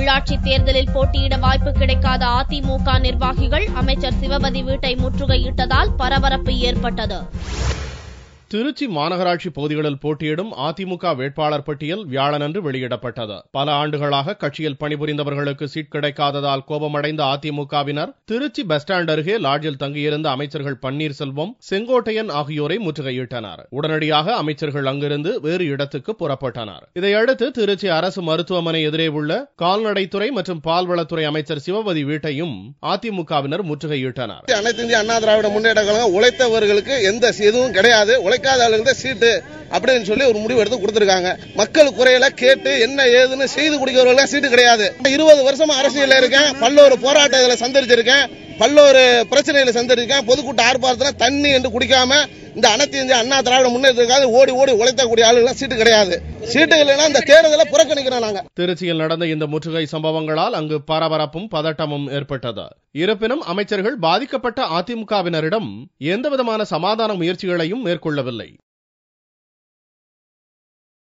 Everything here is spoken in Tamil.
உள்ளாட்சி தேர்தலில் போட்டியிட வாய்ப்பு கிடைக்காத அதிமுக நிர்வாகிகள் அமைச்சர் சிவபதி வீட்டை முற்றுகையிட்டதால் பரபரப்பு ஏற்பட்டது திருச்சி மாநகராட்சி பகுதிகளில் போட்டியிடும் அதிமுக வேட்பாளர் பட்டியல் வியாழனன்று வெளியிடப்பட்டது பல ஆண்டுகளாக கட்சியில் பணிபுரிந்தவர்களுக்கு சீட் கிடைக்காததால் கோபமடைந்த அதிமுகவினர் திருச்சி பஸ் ஸ்டாண்ட் அருகே லாட்ஜில் தங்கியிருந்த அமைச்சர்கள் பன்னீர்செல்வம் செங்கோட்டையன் ஆகியோரை முற்றுகையிட்டனர் உடனடியாக அமைச்சர்கள் அங்கிருந்து வேறு இடத்துக்கு புறப்பட்டனர் இதையடுத்து திருச்சி அரசு மருத்துவமனை எதிரே உள்ள கால்நடைத்துறை மற்றும் பால்வளத்துறை அமைச்சர் சிவபதி வீட்டையும் அதிமுகவினர் முற்றுகையிட்டனர் அனைத்து இந்திய அண்ணா திராவிட முன்னேற்ற கழகம் உழைத்தவர்களுக்கு எந்த எதுவும் கிடையாது வைக்காத ஆளுங்க தான் சீட்டு அப்படின்னு சொல்லி ஒரு முடிவு எடுத்து கொடுத்துருக்காங்க மக்கள் குறையில கேட்டு என்ன ஏதுன்னு செய்து குடிக்கிறவங்க சீட்டு கிடையாது இருபது வருஷமா அரசியல் இருக்கேன் பல்லோரு போராட்டத்தில் சந்தரிச்சிருக்கேன் பல்லோரு பிரச்சனைகளை சந்தரிக்கேன் பொதுக்கூட்ட ஆர்ப்பாட்டத்தில் தண்ணி என்று குடிக்காம இந்த அனைத்து இந்திய அண்ணா திராவிட முன்னேற்றத்துக்காக ஓடி ஓடி உழைத்தக்கூடிய ஆளுகளாம் சீட்டு கிடையாது சீட்டு இல்லைன்னா இந்த தேர்தலை புறக்கணிக்கிறோம் நாங்க திருச்சியில் நடந்த இந்த முற்றுகை சம்பவங்களால் அங்கு பரபரப்பும் பதட்டமும் ஏற்பட்டது இருப்பினும் அமைச்சர்கள் பாதிக்கப்பட்ட அதிமுகவினரிடம் எந்தவிதமான சமாதான முயற்சிகளையும் மேற்கொள்ளவில்லை